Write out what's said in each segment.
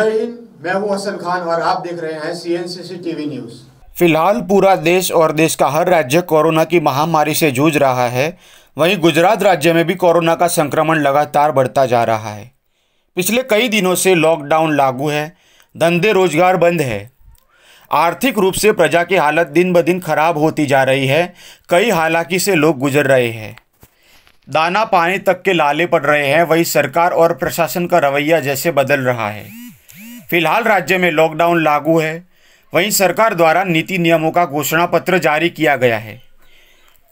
जय हिंद मैं हूं असल खान और आप देख रहे हैं C N C TV news फिलहाल पूरा देश और देश का हर राज्य कोरोना की महामारी से जूझ रहा है वहीं गुजरात राज्य में भी कोरोना का संक्रमण लगातार बढ़ता जा रहा है पिछले कई दिनों से लॉकडाउन लागू है धंधे रोजगार बंद है आर्थिक रूप से प्रजा की हालत दिन ब दिन खराब होती जा रही है कई हालाकि से लोग गुजर रहे हैं दाना पानी तक के लाले पड़ रहे हैं वही सरकार और प्रशासन का रवैया जैसे बदल रहा है फिलहाल राज्य में लॉकडाउन लागू है वहीं सरकार द्वारा नीति नियमों का घोषणा पत्र जारी किया गया है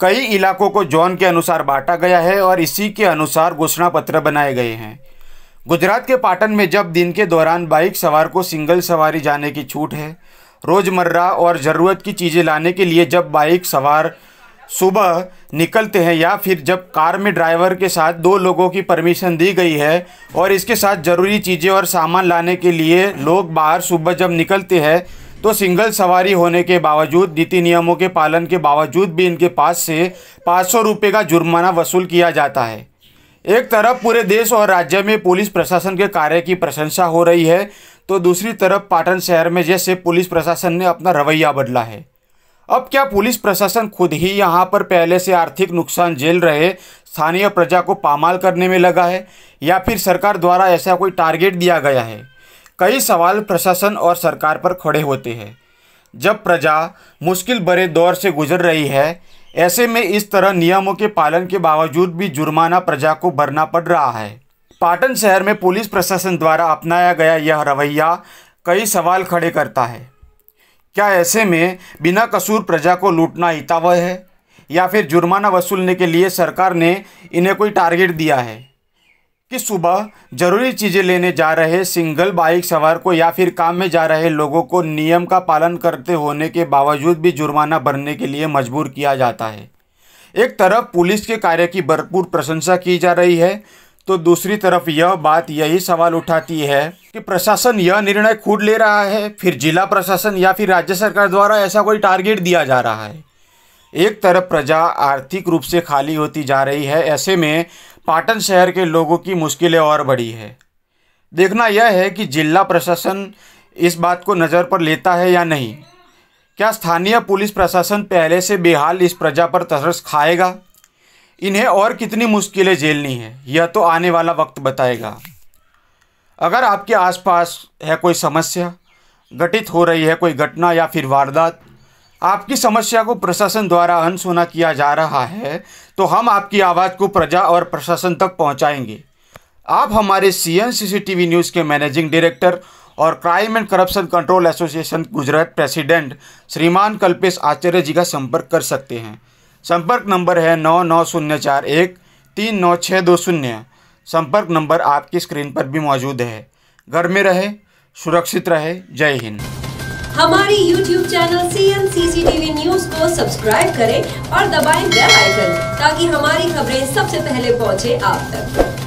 कई इलाकों को जोन के अनुसार बांटा गया है और इसी के अनुसार घोषणा पत्र बनाए गए हैं गुजरात के पाटन में जब दिन के दौरान बाइक सवार को सिंगल सवारी जाने की छूट है रोज़मर्रा और ज़रूरत की चीज़ें लाने के लिए जब बाइक सवार सुबह निकलते हैं या फिर जब कार में ड्राइवर के साथ दो लोगों की परमिशन दी गई है और इसके साथ ज़रूरी चीज़ें और सामान लाने के लिए लोग बाहर सुबह जब निकलते हैं तो सिंगल सवारी होने के बावजूद नीति नियमों के पालन के बावजूद भी इनके पास से पाँच सौ रुपये का जुर्माना वसूल किया जाता है एक तरफ पूरे देश और राज्य में पुलिस प्रशासन के कार्य की प्रशंसा हो रही है तो दूसरी तरफ पाटन शहर में जैसे पुलिस प्रशासन ने अपना रवैया बदला है अब क्या पुलिस प्रशासन खुद ही यहाँ पर पहले से आर्थिक नुकसान झेल रहे स्थानीय प्रजा को पामाल करने में लगा है या फिर सरकार द्वारा ऐसा कोई टारगेट दिया गया है कई सवाल प्रशासन और सरकार पर खड़े होते हैं जब प्रजा मुश्किल भरे दौर से गुजर रही है ऐसे में इस तरह नियमों के पालन के बावजूद भी जुर्माना प्रजा को भरना पड़ रहा है पाटन शहर में पुलिस प्रशासन द्वारा अपनाया गया यह रवैया कई सवाल खड़े करता है क्या ऐसे में बिना कसूर प्रजा को लूटना इतावह है या फिर जुर्माना वसूलने के लिए सरकार ने इन्हें कोई टारगेट दिया है कि सुबह ज़रूरी चीज़ें लेने जा रहे सिंगल बाइक सवार को या फिर काम में जा रहे लोगों को नियम का पालन करते होने के बावजूद भी जुर्माना भरने के लिए मजबूर किया जाता है एक तरफ पुलिस के कार्य की भरपूर प्रशंसा की जा रही है तो दूसरी तरफ यह बात यही सवाल उठाती है कि प्रशासन यह निर्णय खुद ले रहा है फिर जिला प्रशासन या फिर राज्य सरकार द्वारा ऐसा कोई टारगेट दिया जा रहा है एक तरफ प्रजा आर्थिक रूप से खाली होती जा रही है ऐसे में पाटन शहर के लोगों की मुश्किलें और बढ़ी है देखना यह है कि जिला प्रशासन इस बात को नज़र पर लेता है या नहीं क्या स्थानीय पुलिस प्रशासन पहले से बेहाल इस प्रजा पर तरस खाएगा इन्हें और कितनी मुश्किलें झेलनी है यह तो आने वाला वक्त बताएगा अगर आपके आसपास है कोई समस्या घटित हो रही है कोई घटना या फिर वारदात आपकी समस्या को प्रशासन द्वारा अनसुना किया जा रहा है तो हम आपकी आवाज़ को प्रजा और प्रशासन तक पहुंचाएंगे। आप हमारे सी एन न्यूज़ के मैनेजिंग डायरेक्टर और crime and corruption control association Gujarat president श्रीमान कल्पेश आचार्य जी का संपर्क कर सकते हैं संपर्क नंबर है नौ नौ शून्य चार एक तीन नौ छः दो शून्य संपर्क नंबर आपकी स्क्रीन पर भी मौजूद है घर में रहे सुरक्षित रहे जय हिंद हमारी YouTube channel C M TV news को सब्सक्राइब करें और दबाएं बेल आइकन ताकि हमारी खबरें सबसे पहले पहुंचे आप तक